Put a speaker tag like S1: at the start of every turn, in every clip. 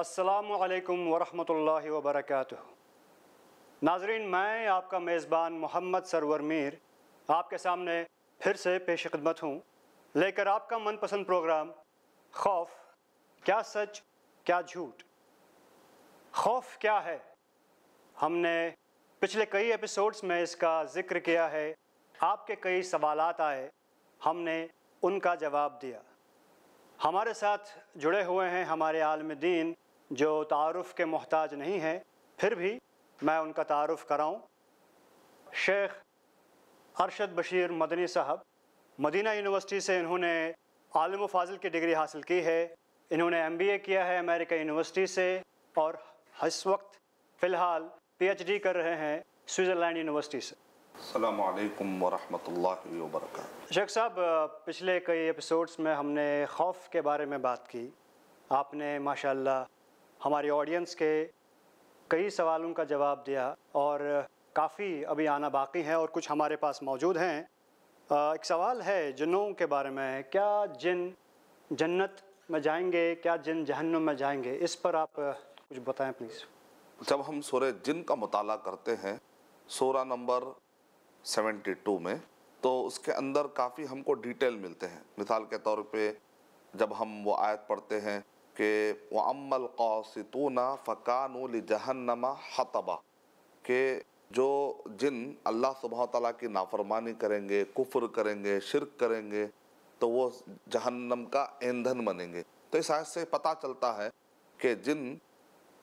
S1: असलकम वरहमल वबरक नाजरीन मैं आपका मेज़बान मोहम्मद सरवर मीर आपके सामने फिर से पेश खदमत हूँ लेकर आपका मनपसंद प्रोग्राम खौफ क्या सच क्या झूठ खौफ क्या है हमने पिछले कई एपिसोड्स में इसका ज़िक्र किया है आपके कई सवाल आए हमने उनका जवाब दिया हमारे साथ जुड़े हुए हैं हमारे आलम दीन जो तारफ़ के मोहताज नहीं हैं फिर भी मैं उनका तारफ़ कराऊँ शेख अरशद बशीर मदनी साहब मदीना यूनिवर्सिटी से इन्होंने आलम फाजिल की डिग्री हासिल की है इन्होंने एमबीए किया है अमेरिका यूनिवर्सिटी से और इस वक्त फ़िलहाल पीएचडी कर रहे हैं स्विट्ज़रलैंड यूनिवर्सिटी से
S2: अल्लाम वरक
S1: शेख साहब पिछले कई एपिसोड्स में हमने खौफ के बारे में बात की आपने माशाल्लाह हमारे ऑडियंस के कई सवालों का जवाब दिया और काफ़ी अभी आना बाकी है और कुछ हमारे पास मौजूद हैं एक सवाल है जिन्नों के बारे में क्या जिन जन्नत में जाएंगे क्या जिन जहन्नुम में जाएंगे इस पर आप कुछ बताएं प्लीज़
S2: जब हम सोरे जिन का मताल करते हैं सोरा नंबर 72 में तो उसके अंदर काफ़ी हमको डिटेल मिलते हैं मिसाल के तौर पे जब हम वो आयत पढ़ते हैं कि वमल कौसतूना फ़कान जहन्नमा हतबा के जो जिन अल्लाह सुबह तला की नाफरमानी करेंगे कुफ्र करेंगे शिरक करेंगे तो वो जहन्नम का ईंधन बनेंगे तो इस आयत से पता चलता है कि जिन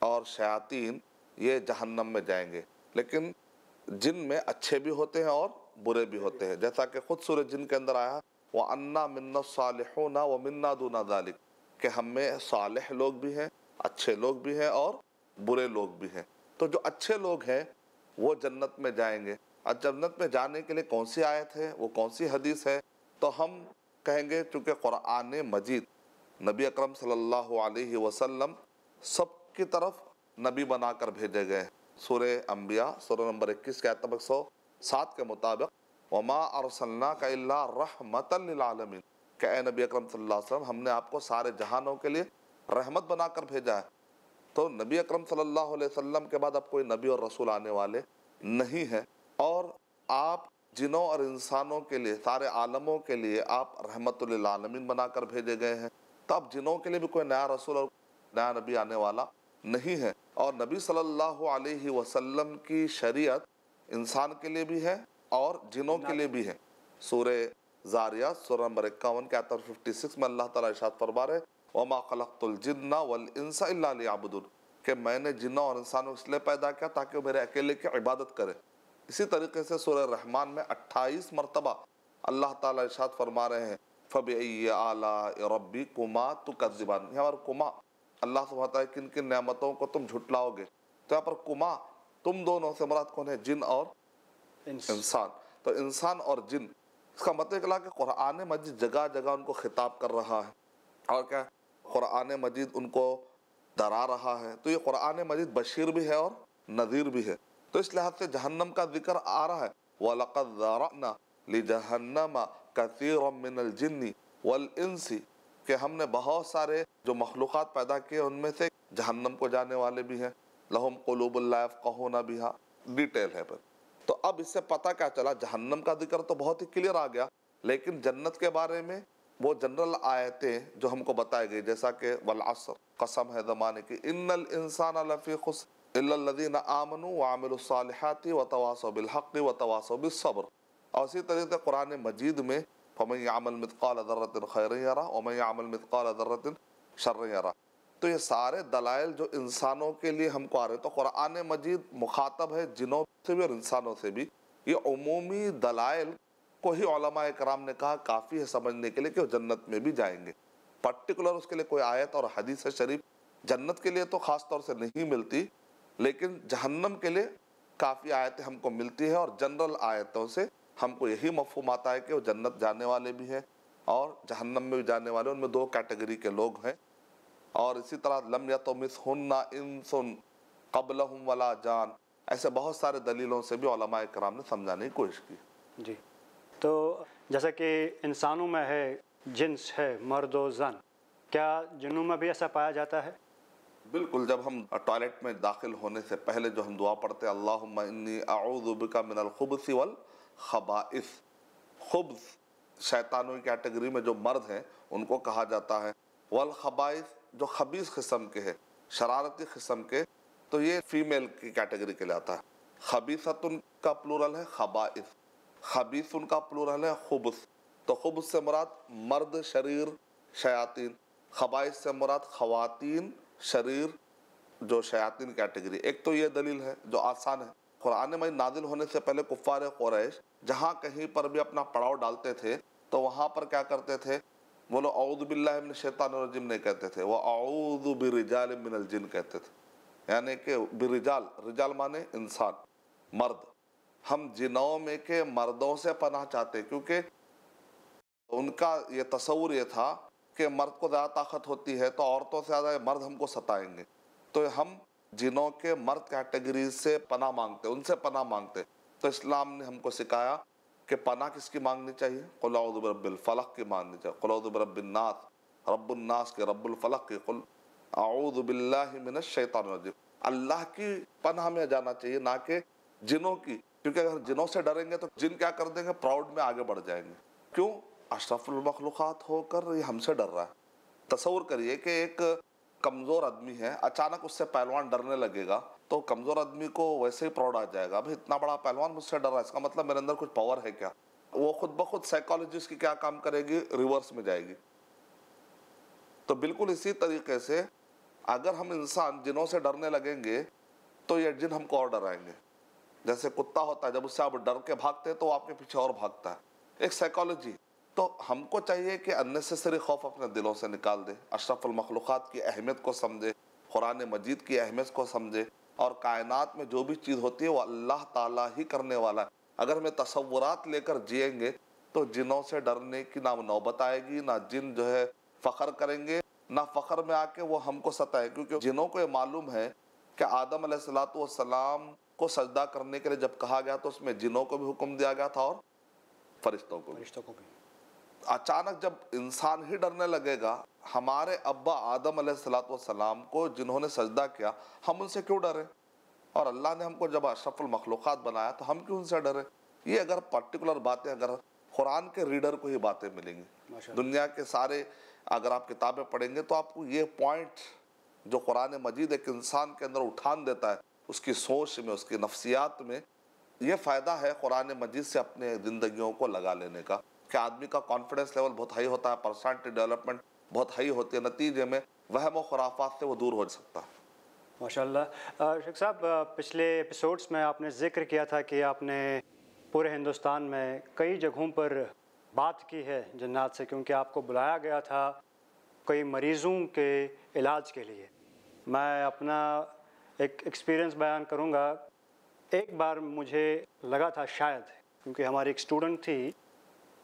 S2: और शयातीन ये जहन्नम में जाएंगे लेकिन जिन में अच्छे भी होते हैं और बुरे भी होते हैं जैसा कि खुद सूरज जिन के अंदर आया वह अन्ना मन्ना ना व मन्ना दूना दालिक कि हम में सालह लोग भी हैं अच्छे लोग भी हैं और बुरे लोग भी हैं तो जो अच्छे लोग हैं वो जन्नत में जाएंगे और जन्नत में जाने के लिए कौन सी आयत है वो कौन सी हदीस है तो हम कहेंगे चूँकि क़ुरान मजीद नबी अकरम सल्लल्लाहु अलैहि वसल्लम सब की तरफ नबी बनाकर भेजे गए सूर अम्बिया सूर नंबर इक्कीस के आतबक सौ सात के मुताबिक वमा अरसल्ला का रहमतमिन क्या नबी अकरम वसल्लम हमने आपको सारे जहानों के लिए रहमत बनाकर भेजा है तो नबी अकरम सल्लल्लाहु अलैहि वसल्लम के बाद अब कोई नबी और रसूल आने वाले नहीं है और आप जिनों और इंसानों के लिए सारे आलमों के लिए आप रहमतमिन बनाकर भेजे गए हैं तो अब जिनों के लिए भी कोई नया रसूल और नया नबी आने वाला नहीं है और नबी सल्लल्लाहु अलैहि वसल्लम की शरीयत इंसान के लिए भी है और जिनों के लिए भी है सूर्य जारिया सोरा नंबर इक्यावन के आता फिफ्टी सिक्स में अल्लाह ताला इशाद फरमा रहे वमा जिन्ना वल इंसा अबुदुल मैंने जिन्ना और इंसानों को इसलिए पैदा किया ताकि वो मेरे अकेले की इबादत करें इसी तरीके से सोरे रहमान में अट्ठाईस मरतबा अल्लाह ताला इशाद फरमा रहे हैं फ़ब आला रबी कुमा तो कजिबान यहाँ पर कुमा अल्लाह सुबहता है किन किन नियामतों को तुम झुटलाओगे तो यहाँ पर कुमा तुम दोनों से मरात कौन है जिन और इंसान तो इंसान और जिन इसका मतलब निकला कि कुरान मजीद जगह जगह उनको खिताब कर रहा है और क्या कुरान मजीद उनको डरा रहा है तो ये कुरान मजीद बशीर भी है और नज़ीर भी है तो इस लिहाज से जहन्नम का जिक्र आ रहा है वलकदारना जहन्नमा कसीर मिनल जिन्नी वल हमने बहुत सारे जो मखलूक़ पैदा किए उनमें से जहन्नम को जाने वाले भी हैं लहम कलूबुल्लाफ़ कहो ना बिहा डिटेल है पर तो अब इससे पता क्या चला जहन्नम का जिक्र तो बहुत ही क्लियर आ गया लेकिन जन्नत के बारे में वो जनरल आयतें जो हमको बताई गई जैसा कि वलासर कसम है जमाने की इन्नल इंसान लफ़ी खुस इल्लदीन आमन वामिलसालहती व तवासो बिलहक़ व तवासो बिसब्र और इसी तरीके कुरान मजीद में फमैयामल मतकाल दर्रतिन खैर यरा वमैयामल मतकाल दर्रतिन शर्र यरा तो ये सारे दलाइल जो इंसानों के लिए हमको आ रहे तो कुरान मजीद मुखातब है जिनों से भी और इंसानों से भी ये अमूमी दलाइल को ही कराम ने कहा काफ़ी है समझने के लिए कि वो जन्नत में भी जाएंगे पर्टिकुलर उसके लिए कोई आयत और हदीस शरीफ जन्नत के लिए तो ख़ास तौर से नहीं मिलती लेकिन जहन्नम के लिए काफ़ी आयतें हमको मिलती हैं और जनरल आयतों से हमको यही मफहम आता है कि वो जन्नत जाने वाले भी हैं और जहन्नम में भी जाने वाले उनमें दो कैटेगरी के लोग हैं और इसी तरह लम या तो मिस हन्ना इन सुन कबल वला जान ऐसे बहुत सारे दलीलों से भी कराम ने समझाने की कोशिश की जी
S1: तो जैसा कि इंसानों में है जिन्स है मर्द व जन क्या जुनू में भी ऐसा पाया जाता है बिल्कुल
S2: जब हम टॉयलेट में दाखिल होने से पहले जो हम दुआ पढ़ते हैं अल्लाह मिनल खुबसी वल खबाइस खुब्स शैतानों की कैटेगरी में जो मर्द हैं उनको कहा जाता है वल खबाइस जो खबीस किस्म के हैं शरारती किस्म के तो ये फीमेल की कैटेगरी के लिए है खबीसतुन का प्लूरल है खबाइस खबीस उनका प्लूरल है खुबस तो खुबस से मुराद मर्द शरीर शयातीन खबाइस से मुराद खवातीन शरीर जो शयातीन कैटेगरी एक तो ये दलील है जो आसान है कुरान में नाजिल होने से पहले कुफ़ार कुरैश जहाँ कहीं पर भी अपना पड़ाव डालते थे तो वहाँ पर क्या करते थे वो लोग शैतान जिम नहीं कहते थे वो अउदबिरजाल मिनल जिन कहते थे यानी कि बिरजाल रिजाल माने इंसान मर्द हम जिनों में के मर्दों से पनाह चाहते क्योंकि उनका ये तस्वूर ये था कि मर्द को ज़्यादा ताकत होती है तो औरतों से ज़्यादा मर्द हमको सताएंगे तो हम जिनों के मर्द कैटेगरी से पना मांगते उनसे पना मांगते तो इस्लाम ने हमको सिखाया कि पना किसकी मांगनी चाहिए फलक की मांगनी चाहिए क़ुलाउदबरबिलनाथ रब्बुलनास के रब्बुलफ़लक के कुल आऊदबिल्लिन शैतान अल्लाह की पनाह में जाना चाहिए ना कि जिनों की क्योंकि अगर जिनों से डरेंगे तो जिन क्या कर देंगे प्राउड में आगे बढ़ जाएंगे क्यों अशरफुलमखलूक़ात होकर ये हमसे डर रहा है तस्वूर करिए कि एक कमज़ोर आदमी है अचानक उससे पहलवान डरने लगेगा तो कमज़ोर आदमी को वैसे ही प्राउड आ जाएगा अभी इतना बड़ा पहलवान मुझसे डर रहा है इसका मतलब मेरे अंदर कुछ पावर है क्या वो खुद ब खुद साइकोलॉजिस्ट की क्या काम करेगी रिवर्स में जाएगी तो बिल्कुल इसी तरीके से अगर हम इंसान जिनों से डरने लगेंगे तो ये जिन हमको और डराएंगे जैसे कुत्ता होता है जब उससे आप डर के भागते हैं तो वो आपके पीछे और भागता है एक साइकोलॉजी तो हमको चाहिए कि अननेसेसरी खौफ अपने दिलों से निकाल दे अशरफुल मखलूक़ात की अहमियत को समझे कुरान मजीद की अहमियत को समझे और कायनात में जो भी चीज़ होती है वो अल्लाह ताला ही करने वाला है अगर हमें तस्वुरात लेकर जिएंगे तो जिनों से डरने की ना नौबत आएगी ना जिन जो है फ़ख्र करेंगे ना फ़ख्र में आके वो हमको सताए क्योंकि जिनों को ये मालूम है कि आदम सलाम को सजदा करने के लिए जब कहा गया तो उसमें जिनों को भी हुक्म दिया गया था और फरिश्तों को फरिश्तों को भी अचानक जब इंसान ही डरने लगेगा हमारे अब्बा आदम सलाम को जिन्होंने सजदा किया हम उनसे क्यों डरें और अल्लाह ने हमको जब अशफुल मखलूक बनाया तो हम क्यों उनसे डरें ये अगर पर्टिकुलर बातें अगर कुरान के रीडर को ही बातें मिलेंगी दुनिया के सारे अगर आप किताबें पढ़ेंगे तो आपको ये पॉइंट जो कुरान मजीद एक इंसान के अंदर उठान देता है उसकी सोच में उसकी नफ्सियात में ये फ़ायदा है कुरान मजीद से अपने ज़िंदगियों को लगा लेने का कि आदमी का कॉन्फिडेंस लेवल बहुत हाई होता है पर्सनैलिटी डेवलपमेंट बहुत हाई होती है नतीजे में वहम खुराफात से वो दूर हो सकता है
S1: माशाल्लाह शेख साहब पिछले एपिसोड्स में आपने जिक्र किया था कि आपने पूरे हिंदुस्तान में कई जगहों पर बात की है जन्नात से क्योंकि आपको बुलाया गया था कई मरीज़ों के इलाज के लिए मैं अपना एक एक्सपीरियंस बयान करूंगा एक बार मुझे लगा था शायद क्योंकि हमारी एक स्टूडेंट थी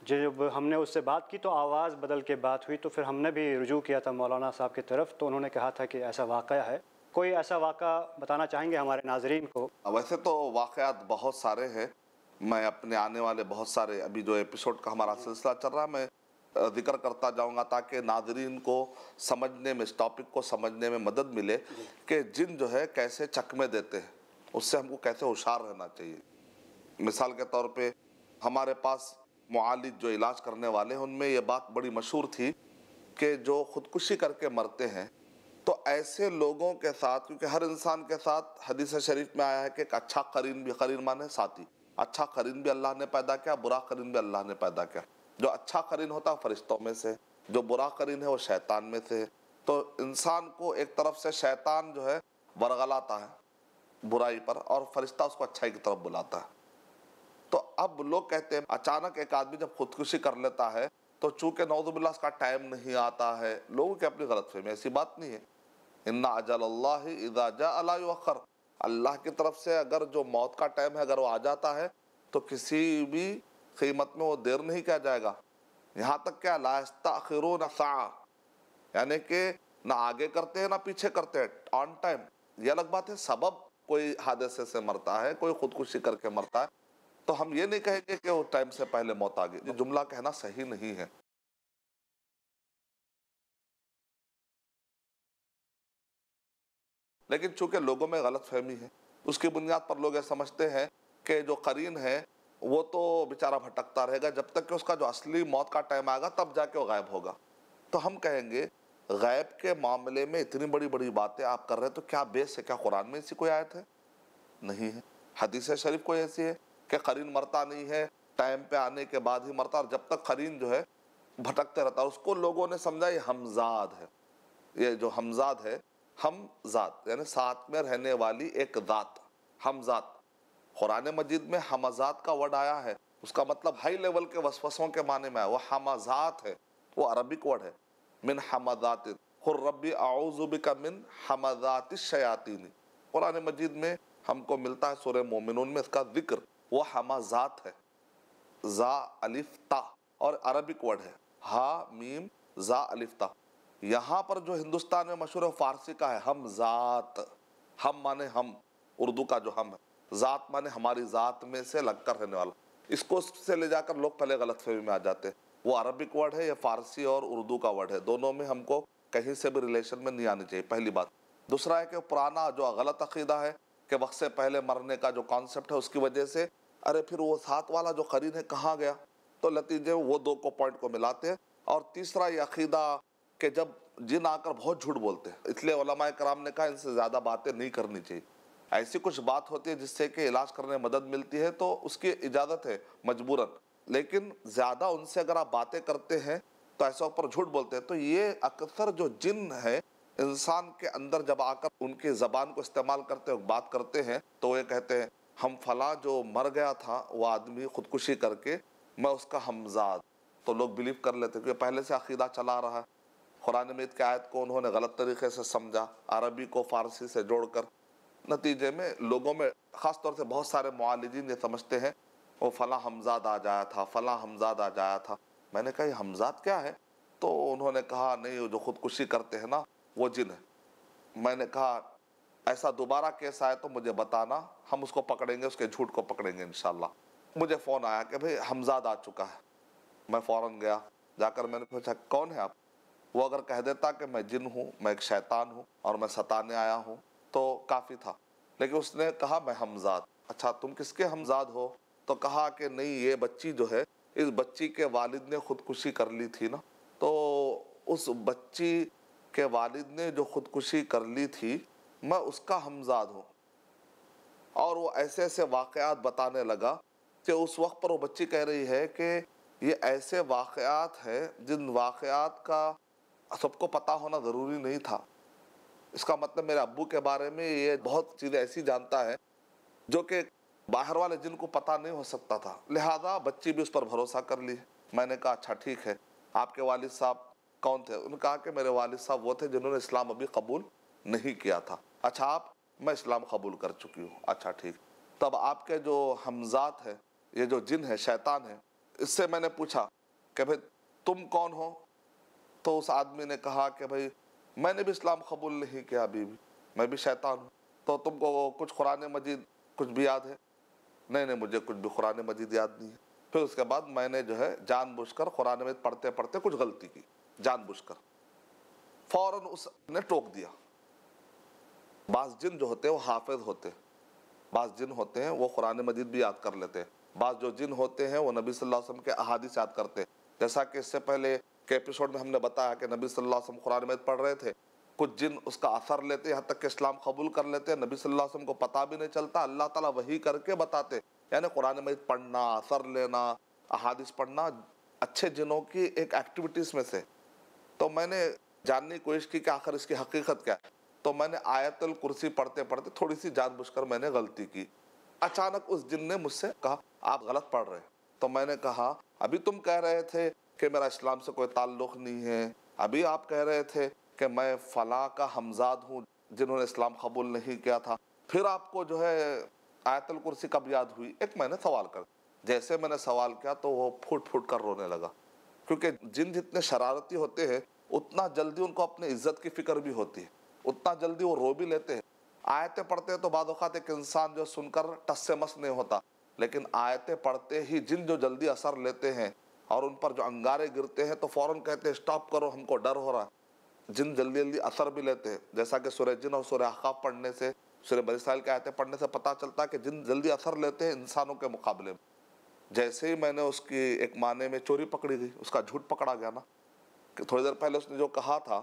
S1: जब हमने उससे बात की तो आवाज़ बदल के बात हुई तो फिर हमने भी रुजू किया था मौलाना साहब की तरफ तो उन्होंने कहा था कि ऐसा वाक़ है कोई ऐसा वाक़ बताना चाहेंगे हमारे नाजरन को वैसे
S2: तो वाक़ात बहुत सारे हैं मैं अपने आने वाले बहुत सारे अभी जो एपिसोड का हमारा सिलसिला चल रहा है मैं जिक्र करता जाऊंगा ताकि नाजरीन को समझने में इस टॉपिक को समझने में मदद मिले कि जिन जो है कैसे चकमे देते हैं उससे हमको कैसे होशार रहना चाहिए मिसाल के तौर पे हमारे पास मालिज जो इलाज करने वाले हैं उनमें यह बात बड़ी मशहूर थी कि जो ख़ुदकुशी करके मरते हैं तो ऐसे लोगों के साथ क्योंकि हर इंसान के साथ हदीस शरीफ में आया है कि एक अच्छा करीन भी करीन माने साथी अच्छा करीन भी अल्लाह ने पैदा किया बुरा करीन भी अल्लाह ने पैदा किया जो अच्छा करीन होता है फरिश्तों में से जो बुरा करीन है वो शैतान में से तो इंसान को एक तरफ से शैतान जो है वरगलाता है बुराई पर और फरिश्ता उसको अच्छाई की तरफ बुलाता है अब लोग कहते हैं अचानक एक आदमी जब खुदकुशी कर लेता है तो चूंकि नौजबिल्ला का टाइम नहीं आता है लोगों की अपनी गलत फहमी ऐसी बात नहीं है इन्ना अजल अल्लाह इजाजा अलाखर अल्लाह की तरफ से अगर जो मौत का टाइम है अगर वो आ जाता है तो किसी भी कीमत में वो देर नहीं किया जाएगा यहाँ तक क्या लास्ता खिर यानी कि ना आगे करते हैं ना पीछे करते हैं ऑन टाइम ये अलग बात है सबब कोई हादसे से मरता है कोई खुदकुशी करके मरता है तो हम ये नहीं कहेंगे कि वो टाइम से पहले मौत आ गई ये जुमला कहना सही नहीं है लेकिन चूंकि लोगों में गलत फहमी है उसकी बुनियाद पर लोग ये समझते हैं कि जो करीन है वो तो बेचारा भटकता रहेगा जब तक कि उसका जो असली मौत का टाइम आएगा तब जाके वो गायब होगा तो हम कहेंगे गायब के मामले में इतनी बड़ी बड़ी बातें आप कर रहे हैं तो क्या बेस है क्या कुरान में ऐसी कोई आयत है नहीं है हदीस शरीफ कोई ऐसी है कि करीन मरता नहीं है टाइम पे आने के बाद ही मरता और जब तक करीन जो है भटकते रहता है उसको लोगों ने समझा ये हमजाद है ये जो हमजाद है हमजाद यानी साथ में रहने वाली एक दात हमजाद कुरान मजिद में हमजात का वर्ड आया है उसका मतलब हाई लेवल के वसवसों के माने में है वह हमजात है वो अरबिक वर्ड है मिन हमदात रबी आउजुब का मिन हमजात शयातीनी कुरान मजीद में हमको मिलता है सुर मोमिन में इसका जिक्र वो जात है जा अलिफ ता और अरबिक वर्ड है हा मीम जा अलिफ ता यहाँ पर जो हिंदुस्तान में मशहूर है फारसी का है हम ज़ात हम माने हम उर्दू का जो हम है ज़ात माने हमारी ज़ात में से लगकर रहने वाला इसको से ले जाकर लोग पहले गलत फहमी में आ जाते हैं वो अरबिक वर्ड है या फारसी और उर्दू का वर्ड है दोनों में हमको कहीं से भी रिलेशन में नहीं आनी चाहिए पहली बात दूसरा है कि पुराना जो गलत अकीदा है कि वक्त से पहले मरने का जो कॉन्सेप्ट है उसकी वजह से अरे फिर वो साथ वाला जो करीन है कहाँ गया तो नतीजे वो दो को पॉइंट को मिलाते हैं और तीसरा ये अकीदा कि जब जिन आकर बहुत झूठ बोलते हैं इसलिए ओलमा कराम ने कहा इनसे ज़्यादा बातें नहीं करनी चाहिए ऐसी कुछ बात होती है जिससे कि इलाज करने में मदद मिलती है तो उसकी इजाज़त है मजबूरन लेकिन ज़्यादा उनसे अगर आप बातें करते हैं तो ऐसे ऊपर झूठ बोलते हैं तो ये अक्सर जो जिन है इंसान के अंदर जब आकर उनकी ज़बान को इस्तेमाल करते हुए बात करते हैं तो ये कहते हैं हम फला जो मर गया था वह आदमी खुदकुशी करके मैं उसका हमजाद तो लोग बिलीव कर लेते क्योंकि पहले से अकीदा चला रहा है कुरान मद की आयत को उन्होंने गलत तरीके से समझा अरबी को फ़ारसी से जोड़कर नतीजे में लोगों में ख़ास तौर से बहुत सारे मालिदीन ये समझते हैं वो फ़ला हमजाद आ जाया था फ़ला हमजाद आ जाया था मैंने कहा हमजाद क्या है तो उन्होंने कहा नहीं वो जो खुदकुशी करते हैं ना वो जिन है मैंने कहा ऐसा दोबारा केस आए तो मुझे बताना हम उसको पकड़ेंगे उसके झूठ को पकड़ेंगे इन मुझे फ़ोन आया कि भाई हमजाद आ चुका है मैं फ़ौर गया जाकर मैंने पूछा कौन है आप वो अगर कह देता कि मैं जिन हूँ मैं एक शैतान हूँ और मैं सताने आया हूँ तो काफ़ी था लेकिन उसने कहा मैं हमजाद अच्छा तुम किसके हमजाद हो तो कहा कि नहीं ये बच्ची जो है इस बच्ची के वालिद ने खुदकुशी कर ली थी ना तो उस बच्ची के वालिद ने जो ख़ुदकुशी कर ली थी मैं उसका हमजाद हूँ और वो ऐसे ऐसे वाक़ात बताने लगा कि उस वक्त पर वो बच्ची कह रही है कि ये ऐसे वाक़ात हैं जिन वाक़ात का सबको पता होना ज़रूरी नहीं था इसका मतलब मेरे अबू के बारे में ये बहुत चीज़ें ऐसी जानता है जो कि बाहर वाले जिनको पता नहीं हो सकता था लिहाजा बच्ची भी उस पर भरोसा कर ली मैंने कहा अच्छा ठीक है आपके वालिद साहब कौन थे उन्होंने कहा कि मेरे वालिद साहब वो थे जिन्होंने इस्लाम अभी कबूल नहीं किया था अच्छा आप मैं इस्लाम कबूल कर चुकी हूँ अच्छा ठीक तब आपके जो हमजात है ये जो जिन है शैतान है इससे मैंने पूछा कि भाई तुम कौन हो तो उस आदमी ने कहा कि भाई मैंने भी इस्लाम कबूल नहीं किया अभी भी मैं भी शैतान हूँ तो तुमको कुछ कुरान मजीद कुछ भी याद है नहीं नहीं मुझे कुछ भी कुरान मजीद याद नहीं है फिर उसके बाद मैंने जो है जानबूझकर कुरान मजीद पढ़ते पढ़ते कुछ गलती की जानबूझकर फौरन उसने टोक दिया बास जिन जो होते हैं वो हाफिज होते हैं बास जिन होते हैं वो कुरान मजीद भी याद कर लेते हैं बास जो जिन होते हैं वो नबी सल्लल्लाहु अलैहि वसल्लम के अहादीस याद करते हैं जैसा कि इससे पहले के एपिसोड में हमने बताया कि नबी सल्लल्लाहु अलैहि वसल्लम कुरान मजीद पढ़ रहे थे कुछ जिन उसका असर लेते यहाँ तक कि इस्लाम कबूल कर लेते हैं नबी सल्लल्लाहु अलैहि वसल्लम को पता भी नहीं चलता अल्लाह ताला वही करके बताते यानी कुरान मजीद पढ़ना असर लेना अहादिस पढ़ना अच्छे जिनों की एक एक्टिविटीज़ में से तो मैंने जानने की कोशिश की कि आखिर इसकी हकीकत क्या है तो मैंने आयतल कुर्सी पढ़ते पढ़ते थोड़ी सी जानबूझकर मैंने गलती की अचानक उस जिन ने मुझसे कहा आप गलत पढ़ रहे तो मैंने कहा अभी तुम कह रहे थे कि मेरा इस्लाम से कोई ताल्लुक नहीं है अभी आप कह रहे थे कि मैं फला का हमजाद हूँ जिन्होंने इस्लाम कबूल नहीं किया था फिर आपको जो है आयतल कुर्सी कब याद हुई एक मैंने सवाल कर जैसे मैंने सवाल किया तो वो फूट फूट कर रोने लगा क्योंकि जिन जितने शरारती होते हैं उतना जल्दी उनको अपनी इज्जत की फिक्र भी होती है उतना जल्दी वो रो भी लेते हैं आयतें पढ़ते हैं तो बाद एक इंसान जो सुनकर टस से मस नहीं होता लेकिन आयतें पढ़ते ही जिन जो जल्दी असर लेते हैं और उन पर जो अंगारे गिरते हैं तो फ़ौर कहते हैं स्टॉप करो हमको डर हो रहा जिन जल्दी जल्दी असर भी लेते हैं जैसा कि सूर्य जिन और सूर्य अहकाब पढ़ने से सूर्य बरिसाइल के आयतें पढ़ने से पता चलता है कि जिन जल्दी असर लेते हैं इंसानों के मुकाबले में जैसे ही मैंने उसकी एक माने में चोरी पकड़ी थी उसका झूठ पकड़ा गया ना कि थोड़ी देर पहले उसने जो कहा था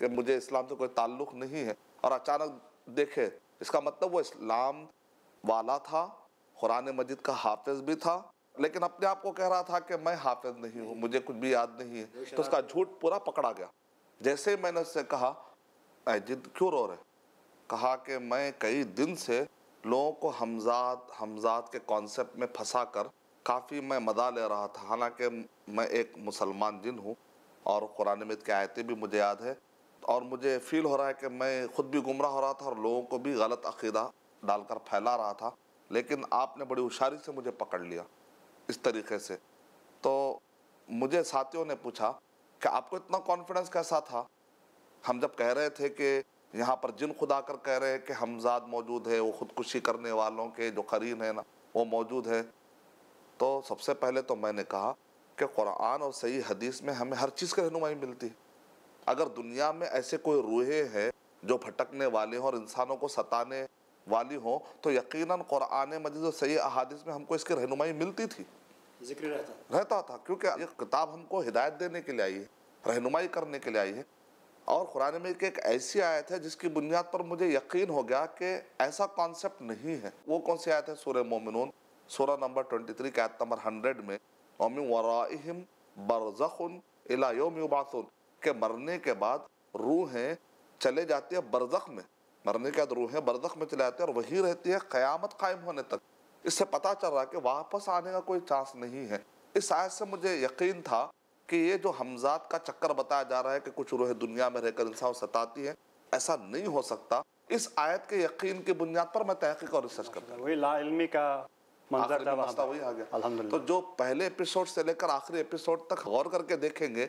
S2: कि मुझे इस्लाम से कोई ताल्लुक नहीं है और अचानक देखे इसका मतलब वो इस्लाम वाला था कुरान मजिद का हाफिज भी था लेकिन अपने आप को कह रहा था कि मैं हाफिज नहीं हूँ मुझे कुछ भी याद नहीं है तो उसका झूठ पूरा पकड़ा गया जैसे ही मैंने उससे कहा जिद क्यों रो रहे कहा कि मैं कई दिन से लोगों को हमजाद हमजाद के कॉन्सेप्ट में फंसा कर काफ़ी मैं मज़ा ले रहा था हालांकि मैं एक मुसलमान जिन हूँ और कुरान मद की आयतें भी मुझे याद है और मुझे फील हो रहा है कि मैं ख़ुद भी गुमराह हो रहा था और लोगों को भी गलत अकीदा डालकर फैला रहा था लेकिन आपने बड़ी होशारी से मुझे पकड़ लिया इस तरीके से तो मुझे साथियों ने पूछा कि आपको इतना कॉन्फिडेंस कैसा था हम जब कह रहे थे कि यहाँ पर जिन खुद आकर कह रहे हैं कि हमजाद मौजूद है वो खुदकुशी करने वालों के जो करीन है ना वो मौजूद है तो सबसे पहले तो मैंने कहा कि कुरान और सही हदीस में हमें हर चीज़ की रहनुमाई मिलती है अगर दुनिया में ऐसे कोई रूहे हैं जो भटकने वाले हों और इंसानों को सताने वाली हों तो यकीनन कुरान मजीद और सही अहादीस में हमको इसकी रहनुमाई मिलती थी
S1: जिक्र रहता
S2: रहता था क्योंकि ये किताब हमको हिदायत देने के लिए आई है रहनुमाई करने के लिए आई है और कुरान में एक ऐसी आयत है जिसकी बुनियाद पर मुझे यकीन हो गया कि ऐसा कॉन्सेप्ट नहीं है वो कौन सी आयत है सूर्य मोमिनून सूरा नंबर 23 के आयत नंबर 100 में ओम वराइम बरजखन इला योम युबासुन के मरने के बाद रूहें चले जाती है बरजख में मरने के बाद रूहें बरजख में चले जाती है और वहीं रहती है क़यामत कायम होने तक इससे पता चल रहा है कि वापस आने का कोई चांस नहीं है इस आयत से मुझे यकीन था कि ये जो हमजात का चक्कर बताया जा रहा है कि कुछ रूहें दुनिया में रहकर इंसान सताती हैं ऐसा नहीं हो सकता इस आयत के यकीन की बुनियाद पर मैं तहकीक और रिसर्च करता हूँ वही लाइलमी का तो जो पहले एपिसोड से लेकर आखिरी एपिसोड तक गौर करके देखेंगे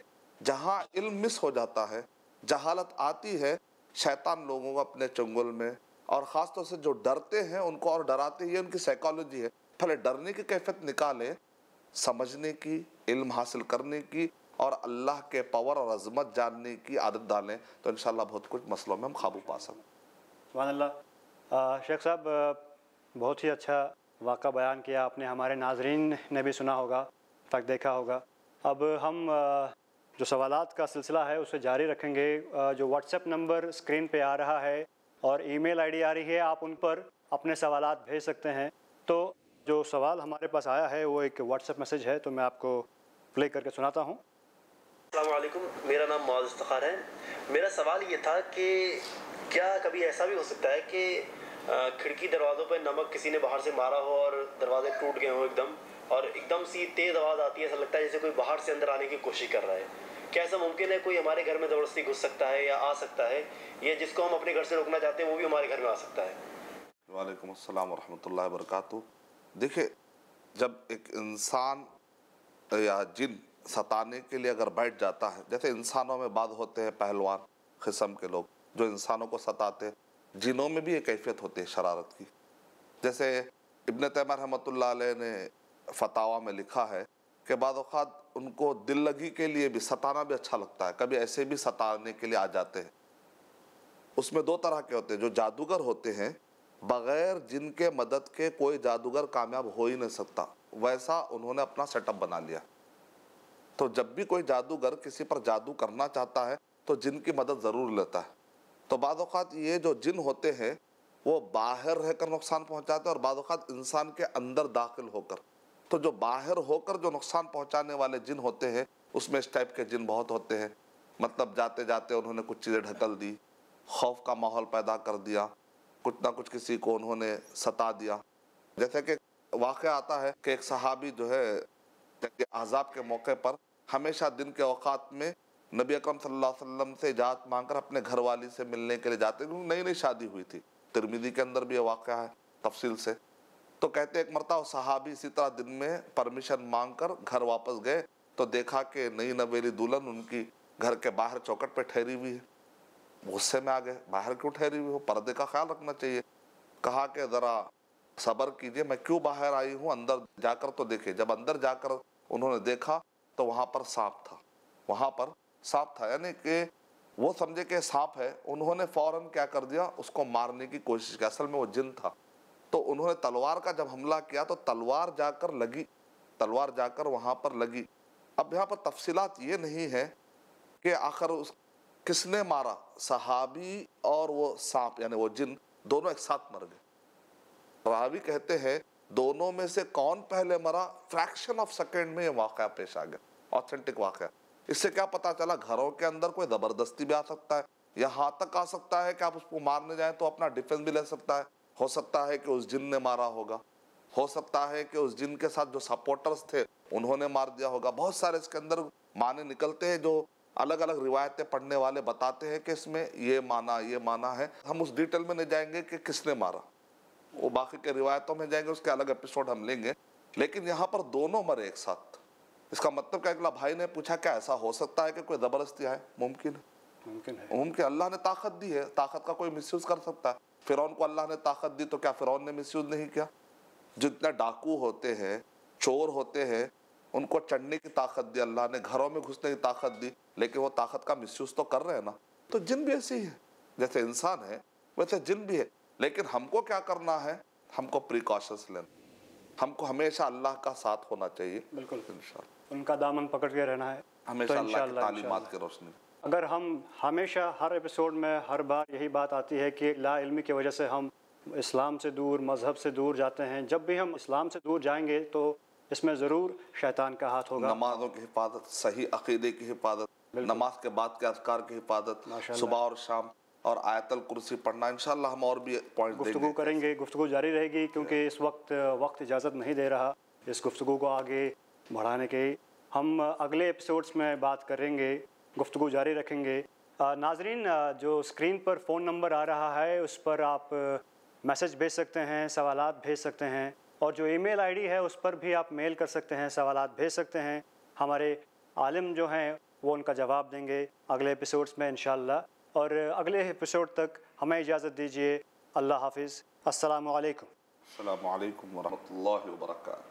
S2: जहाँ इल्म मिस हो जाता है जहालत आती है शैतान लोगों को अपने चंगुल में और ख़ासतौर से जो डरते हैं उनको और डराते ही उनकी साइकोलॉजी है पहले डरने की कैफियत निकाले समझने की इल्म हासिल करने की और अल्लाह के पावर और अजमत जानने की आदत डालें तो इन बहुत कुछ मसलों में हम काबू पा
S1: सकें शेख साहब बहुत ही अच्छा वाक़ा बयान किया आपने हमारे नाजरीन ने भी सुना होगा तक देखा होगा अब हम जो सवालात का सिलसिला है उसे जारी रखेंगे जो व्हाट्सएप नंबर स्क्रीन पे आ रहा है और ईमेल आईडी आ रही है आप उन पर अपने सवालात भेज सकते हैं तो जो सवाल हमारे पास आया है वो एक व्हाट्सएप मैसेज है तो मैं आपको प्ले करके सुनाता हूँ अलैक्म मेरा नाम मुआज़ है मेरा सवाल ये था कि क्या कभी ऐसा भी हो सकता है कि खिड़की दरवाज़ों पे नमक किसी ने बाहर से मारा हो और दरवाजे टूट गए हो एकदम और एकदम सी तेज़ आवाज़ आती है ऐसा लगता है जैसे कोई बाहर से अंदर आने की कोशिश कर रहा है क्या ऐसा मुमकिन है कोई हमारे घर में ज़बरदस्ती घुस सकता है या आ सकता है या जिसको हम अपने घर से रोकना चाहते हैं वो भी हमारे घर में आ सकता है
S2: वालेकुम अस्सलाम वरहमतुल्लाहि वबरकातु देखिए जब एक इंसान या जिन सताने के लिए अगर बैठ जाता है जैसे इंसानों में बाद होते हैं पहलवान किस्म के लोग जो इंसानों को सताते हैं जिनों में भी एक कैफियत होती है शरारत की जैसे इबन तैमर रहमतुल्ला ने फतावा में लिखा है कि बाद उनको दिल लगी के लिए भी सताना भी अच्छा लगता है कभी ऐसे भी सताने के लिए आ जाते हैं उसमें दो तरह के होते हैं जो जादूगर होते हैं बगैर जिनके मदद के कोई जादूगर कामयाब हो ही नहीं सकता वैसा उन्होंने अपना सेटअप बना लिया तो जब भी कोई जादूगर किसी पर जादू करना चाहता है तो जिनकी मदद ज़रूर लेता है तो बाद ये जो जिन होते हैं वो बाहर रहकर नुकसान पहुंचाते हैं और बाद इंसान के अंदर दाखिल होकर तो जो बाहर होकर जो नुकसान पहुंचाने वाले जिन होते हैं उसमें इस टाइप के जिन बहुत होते हैं मतलब जाते जाते उन्होंने कुछ चीज़ें ढकल दी खौफ का माहौल पैदा कर दिया कुछ ना कुछ किसी को उन्होंने सता दिया जैसे कि वाक़ आता है कि एक सहाबी जो है आज़ाब के मौके पर हमेशा दिन के अवात में नबी अकम वसल्लम से मांग मांगकर अपने घर वाली से मिलने के लिए जाते क्योंकि नई नई शादी हुई थी तिरमिदी के अंदर भी यह वाक़ है तफसील से तो कहते एक मरता सहाबी इसी तरह दिन में परमिशन मांग कर घर वापस गए तो देखा कि नई नवेली दुल्हन उनकी घर के बाहर चौकट पर ठहरी हुई है गुस्से में आ गए बाहर क्यों ठहरी हुई हो पर्दे का ख्याल रखना चाहिए कहा कि ज़रा सब्र कीजिए मैं क्यों बाहर आई हूँ अंदर जाकर तो देखे जब अंदर जाकर उन्होंने देखा तो वहाँ पर सांप था वहाँ पर सांप था यानी कि वो समझे कि सांप है उन्होंने फौरन क्या कर दिया उसको मारने की कोशिश की असल में वो जिन था तो उन्होंने तलवार का जब हमला किया तो तलवार जाकर लगी तलवार जाकर वहाँ पर लगी अब यहाँ पर तफसीलात ये नहीं है कि आखिर उस किसने मारा सहाबी और वो सांप यानी वो जिन दोनों एक साथ मर गए रावी कहते हैं दोनों में से कौन पहले मरा फ्रैक्शन ऑफ सेकेंड में ये वाक़ पेश आ गया ऑथेंटिक वाक़ इससे क्या पता चला घरों के अंदर कोई जबरदस्ती भी आ सकता है या हाथ तक आ सकता है कि आप उसको मारने जाए तो अपना डिफेंस भी ले सकता है हो सकता है कि उस जिन ने मारा होगा हो सकता है कि उस जिन के साथ जो सपोर्टर्स थे उन्होंने मार दिया होगा बहुत सारे इसके अंदर माने निकलते हैं जो अलग अलग रिवायतें पढ़ने वाले बताते हैं कि इसमें ये माना ये माना है हम उस डिटेल में नहीं जाएंगे कि किसने मारा वो बाकी के रिवायतों में जाएंगे उसके अलग एपिसोड हम लेंगे लेकिन यहाँ पर दोनों मरे एक साथ इसका मतलब क्या अगला भाई ने पूछा क्या ऐसा हो सकता है कि कोई ज़बरदस्ती आए मुमकिन है मुमकिन है मुमकिन अल्लाह ने ताकत दी है ताकत का कोई मिसयूज़ कर सकता है फिर को अल्लाह ने ताकत दी तो क्या फिर ने मिसयूज़ नहीं किया जितने डाकू होते हैं चोर होते हैं उनको चढ़ने की ताकत दी अल्लाह ने घरों में घुसने की ताकत दी लेकिन वो ताकत का मिसयूज़ तो कर रहे हैं ना तो जिन भी ऐसी है जैसे इंसान है वैसे जिन भी है लेकिन हमको क्या करना है हमको प्रिकॉशंस लेना हमको हमेशा अल्लाह का साथ होना चाहिए बिल्कुल इन
S1: उनका दामन पकड़ के रहना है तो हमेशा तो की रोशनी अगर हम हमेशा हर एपिसोड में हर बार यही बात आती है कि ला इल्मी की वजह से हम इस्लाम से दूर मज़हब से दूर जाते हैं जब भी हम इस्लाम से दूर जाएंगे तो इसमें ज़रूर शैतान का हाथ होगा नमाजों
S2: की हिफाजत सही अकीदे की हिफाजत नमाज के बाद के असकार की हिफाजत सुबह और शाम और आयतल कुर्सी पढ़ना इंशाल्लाह हम और भी
S1: पॉइंट गुफ्तु करेंगे गुफ्तु जारी रहेगी क्योंकि इस वक्त वक्त इजाज़त नहीं दे रहा इस गुफ्तु को आगे बढ़ाने के हम अगले एपिसोड्स में बात करेंगे गुफ्तु जारी रखेंगे नाजरीन जो स्क्रीन पर फ़ोन नंबर आ रहा है उस पर आप मैसेज भेज सकते हैं सवाल भेज सकते हैं और जो ईमेल आईडी है उस पर भी आप मेल कर सकते हैं सवाल भेज सकते हैं हमारे आलिम जो हैं वो उनका जवाब देंगे अगले एपिसोड्स में इन और अगले एपिसोड तक हमें इजाज़त दीजिए अल्लाह हाफिज़ अलकुम
S2: अल्लाम वरहमल वर्का